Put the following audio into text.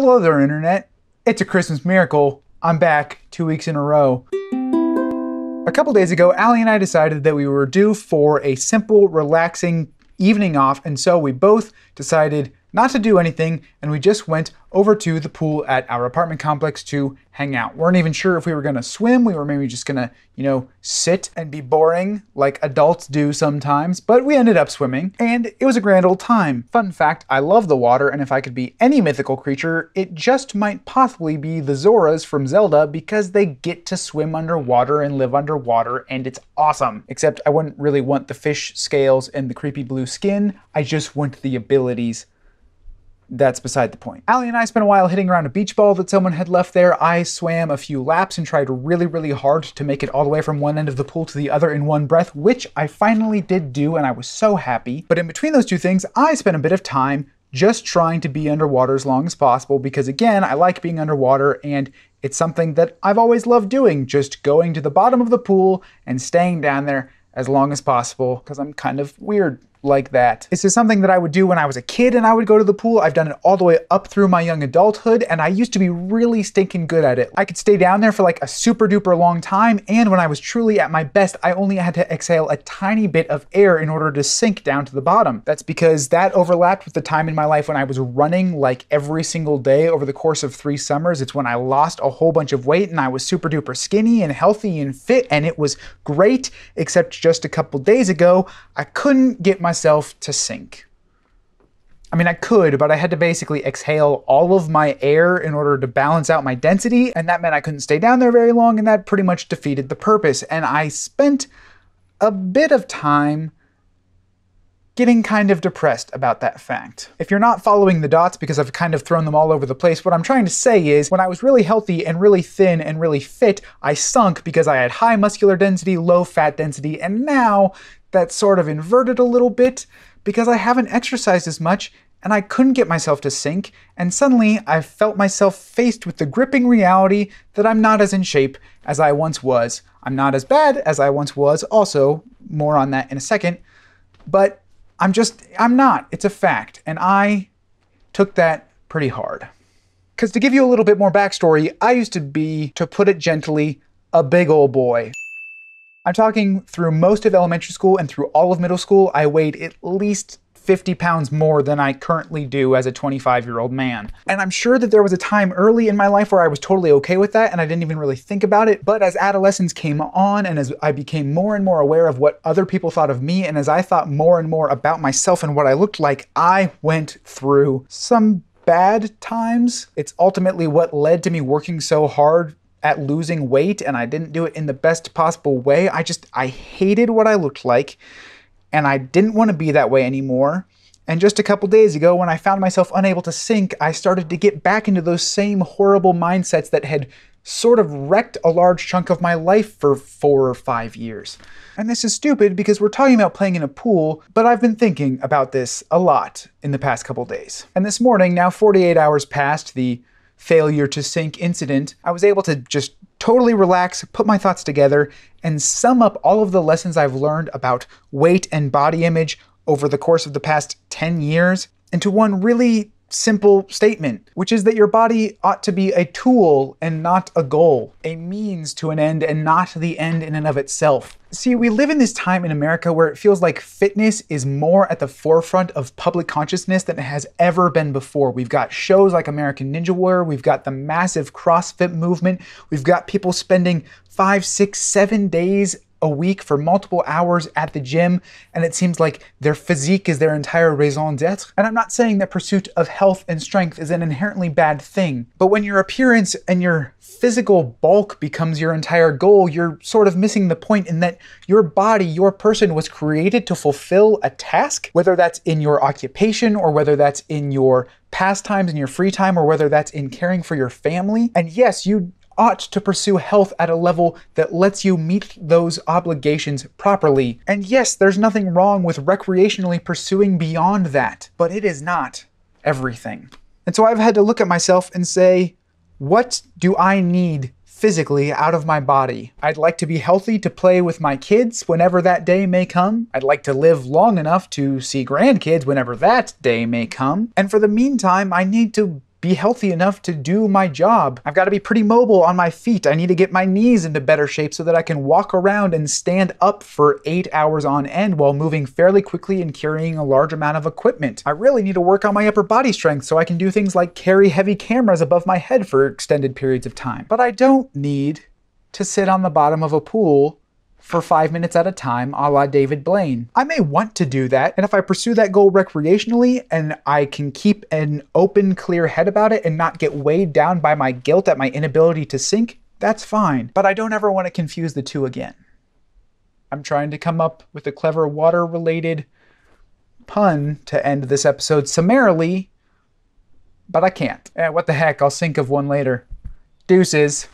Hello there, Internet. It's a Christmas miracle. I'm back two weeks in a row. A couple days ago, Allie and I decided that we were due for a simple, relaxing evening off, and so we both decided not to do anything, and we just went over to the pool at our apartment complex to hang out. We weren't even sure if we were gonna swim, we were maybe just gonna, you know, sit and be boring like adults do sometimes, but we ended up swimming, and it was a grand old time. Fun fact, I love the water, and if I could be any mythical creature, it just might possibly be the Zoras from Zelda because they get to swim underwater and live underwater, and it's awesome. Except I wouldn't really want the fish scales and the creepy blue skin, I just want the abilities that's beside the point. Allie and I spent a while hitting around a beach ball that someone had left there. I swam a few laps and tried really, really hard to make it all the way from one end of the pool to the other in one breath, which I finally did do, and I was so happy. But in between those two things, I spent a bit of time just trying to be underwater as long as possible because, again, I like being underwater and it's something that I've always loved doing just going to the bottom of the pool and staying down there as long as possible because I'm kind of weird like that. This is something that I would do when I was a kid and I would go to the pool. I've done it all the way up through my young adulthood and I used to be really stinking good at it. I could stay down there for like a super duper long time and when I was truly at my best, I only had to exhale a tiny bit of air in order to sink down to the bottom. That's because that overlapped with the time in my life when I was running like every single day over the course of three summers. It's when I lost a whole bunch of weight and I was super duper skinny and healthy and fit and it was great, except just a couple days ago, I couldn't get my myself to sink. I mean, I could, but I had to basically exhale all of my air in order to balance out my density, and that meant I couldn't stay down there very long, and that pretty much defeated the purpose. And I spent a bit of time getting kind of depressed about that fact. If you're not following the dots because I've kind of thrown them all over the place, what I'm trying to say is when I was really healthy and really thin and really fit, I sunk because I had high muscular density, low fat density, and now that's sort of inverted a little bit because I haven't exercised as much and I couldn't get myself to sink. and suddenly I felt myself faced with the gripping reality that I'm not as in shape as I once was. I'm not as bad as I once was, also, more on that in a second, but I'm just, I'm not. It's a fact, and I took that pretty hard. Because to give you a little bit more backstory, I used to be, to put it gently, a big old boy. I'm talking through most of elementary school and through all of middle school, I weighed at least 50 pounds more than I currently do as a 25 year old man. And I'm sure that there was a time early in my life where I was totally okay with that and I didn't even really think about it. But as adolescence came on and as I became more and more aware of what other people thought of me and as I thought more and more about myself and what I looked like, I went through some bad times. It's ultimately what led to me working so hard at losing weight and I didn't do it in the best possible way. I just, I hated what I looked like and I didn't want to be that way anymore. And just a couple days ago, when I found myself unable to sink, I started to get back into those same horrible mindsets that had sort of wrecked a large chunk of my life for four or five years. And this is stupid because we're talking about playing in a pool, but I've been thinking about this a lot in the past couple days. And this morning, now 48 hours past the failure to sync incident, I was able to just totally relax, put my thoughts together, and sum up all of the lessons I've learned about weight and body image over the course of the past 10 years into one really simple statement, which is that your body ought to be a tool and not a goal, a means to an end and not the end in and of itself. See, we live in this time in America where it feels like fitness is more at the forefront of public consciousness than it has ever been before. We've got shows like American Ninja Warrior, we've got the massive CrossFit movement, we've got people spending five, six, seven days a week for multiple hours at the gym, and it seems like their physique is their entire raison d'etre. And I'm not saying that pursuit of health and strength is an inherently bad thing, but when your appearance and your physical bulk becomes your entire goal, you're sort of missing the point in that your body, your person was created to fulfill a task, whether that's in your occupation or whether that's in your pastimes in your free time or whether that's in caring for your family. And yes, you ought to pursue health at a level that lets you meet those obligations properly. And yes, there's nothing wrong with recreationally pursuing beyond that, but it is not everything. And so I've had to look at myself and say, what do I need physically out of my body. I'd like to be healthy to play with my kids whenever that day may come. I'd like to live long enough to see grandkids whenever that day may come. And for the meantime, I need to be healthy enough to do my job. I've got to be pretty mobile on my feet. I need to get my knees into better shape so that I can walk around and stand up for eight hours on end while moving fairly quickly and carrying a large amount of equipment. I really need to work on my upper body strength so I can do things like carry heavy cameras above my head for extended periods of time. But I don't need to sit on the bottom of a pool for five minutes at a time, a la David Blaine. I may want to do that, and if I pursue that goal recreationally and I can keep an open, clear head about it and not get weighed down by my guilt at my inability to sink, that's fine. But I don't ever want to confuse the two again. I'm trying to come up with a clever water related pun to end this episode summarily, but I can't. Eh, what the heck, I'll think of one later. Deuces.